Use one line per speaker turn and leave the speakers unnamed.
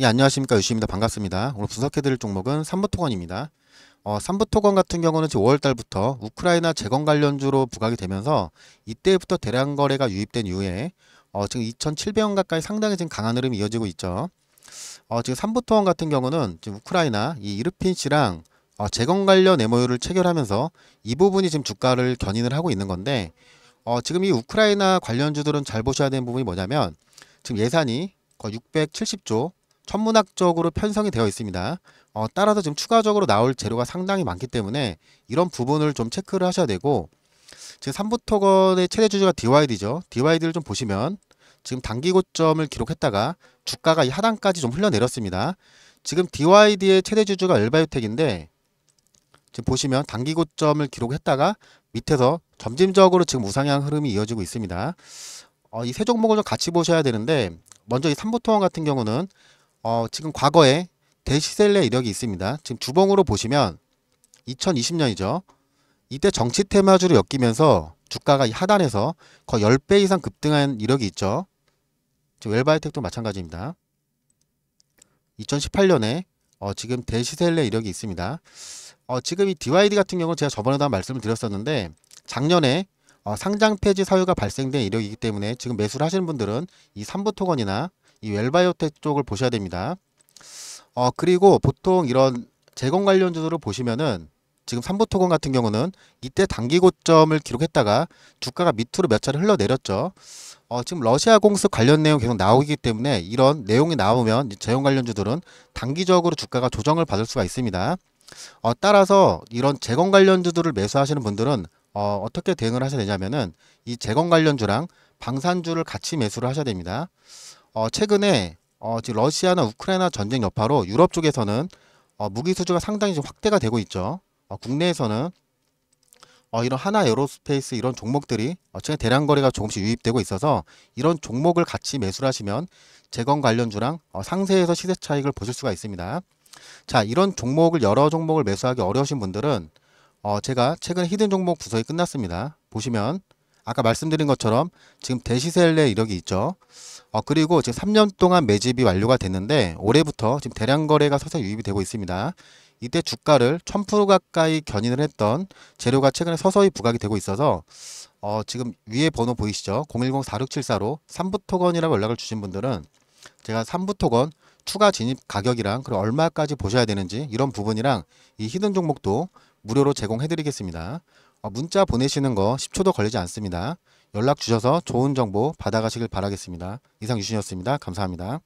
예, 안녕하십니까 유시입니다. 반갑습니다. 오늘 분석해드릴 종목은 삼부토건입니다. 어, 삼부토건 같은 경우는 지금 5월달부터 우크라이나 재건 관련주로 부각이 되면서 이때부터 대량 거래가 유입된 이후에 어, 지금 2,700원 가까이 상당히 지금 강한 흐름이 이어지고 있죠. 어, 지금 삼부토건 같은 경우는 지금 우크라이나 이 이르핀 씨랑 어, 재건 관련 MOU를 체결하면서 이 부분이 지금 주가를 견인을 하고 있는 건데 어, 지금 이 우크라이나 관련주들은 잘 보셔야 되는 부분이 뭐냐면 지금 예산이 거의 670조 천문학적으로 편성이 되어 있습니다. 어, 따라서 지금 추가적으로 나올 재료가 상당히 많기 때문에 이런 부분을 좀 체크를 하셔야 되고 지금 3부토건의 최대 주주가 DYD죠. DYD를 좀 보시면 지금 단기 고점을 기록했다가 주가가 이 하단까지 좀 흘러내렸습니다. 지금 DYD의 최대 주주가 엘바이오텍인데 지금 보시면 단기 고점을 기록했다가 밑에서 점진적으로 지금 우상향 흐름이 이어지고 있습니다. 어, 이 세 종목을 좀 같이 보셔야 되는데 먼저 이 3부토건 같은 경우는 어, 지금 과거에 대시셀레 이력이 있습니다. 지금 주봉으로 보시면 2020년이죠. 이때 정치 테마주로 엮이면서 주가가 하단에서 거의 10배 이상 급등한 이력이 있죠. 지금 웰바이텍도 마찬가지입니다. 2018년에 어, 지금 대시셀레 이력이 있습니다. 어, 지금 이 DYD 같은 경우는 제가 저번에도 말씀을 드렸었는데 작년에 어, 상장 폐지 사유가 발생된 이력이기 때문에 지금 매수를 하시는 분들은 이3부토건이나 이 웰바이오텍 쪽을 보셔야 됩니다. 어, 그리고 보통 이런 재건 관련주들을 보시면은 지금 삼보토건 같은 경우는 이때 단기 고점을 기록했다가 주가가 밑으로 몇 차례 흘러내렸죠. 어, 지금 러시아 공습 관련 내용 계속 나오기 때문에 이런 내용이 나오면 재건 관련주들은 단기적으로 주가가 조정을 받을 수가 있습니다. 어, 따라서 이런 재건 관련주들을 매수하시는 분들은 어, 어떻게 대응을 하셔야 되냐면은 이 재건 관련주랑 방산주를 같이 매수를 하셔야 됩니다. 어, 최근에 어, 지금 러시아나 우크라이나 전쟁 여파로 유럽 쪽에서는 어, 무기 수주가 상당히 좀 확대가 되고 있죠. 어, 국내에서는 어, 이런 하나 에로스페이스 어 이런 종목들이 어, 최근 대량 거래가 조금씩 유입되고 있어서 이런 종목을 같이 매수를 하시면 재건 관련주랑 어, 상세에서 시세 차익을 보실 수가 있습니다. 자 이런 종목을 여러 종목을 매수하기 어려우신 분들은 어, 제가 최근 히든 종목 구성이 끝났습니다. 보시면 아까 말씀드린 것처럼 지금 대시셀의 이력이 있죠. 어, 그리고 지금 3년 동안 매집이 완료가 됐는데 올해부터 지금 대량 거래가 서서 유입이 되고 있습니다. 이때 주가를 1000% 가까이 견인을 했던 재료가 최근에 서서히 부각이 되고 있어서 어, 지금 위에 번호 보이시죠? 010-4674로 3부토건이라고 연락을 주신 분들은 제가 3부토건 추가 진입 가격이랑 그리고 얼마까지 보셔야 되는지 이런 부분이랑 이 히든 종목도 무료로 제공해 드리겠습니다. 어, 문자 보내시는 거 10초도 걸리지 않습니다. 연락 주셔서 좋은 정보 받아가시길 바라겠습니다. 이상 유신이었습니다. 감사합니다.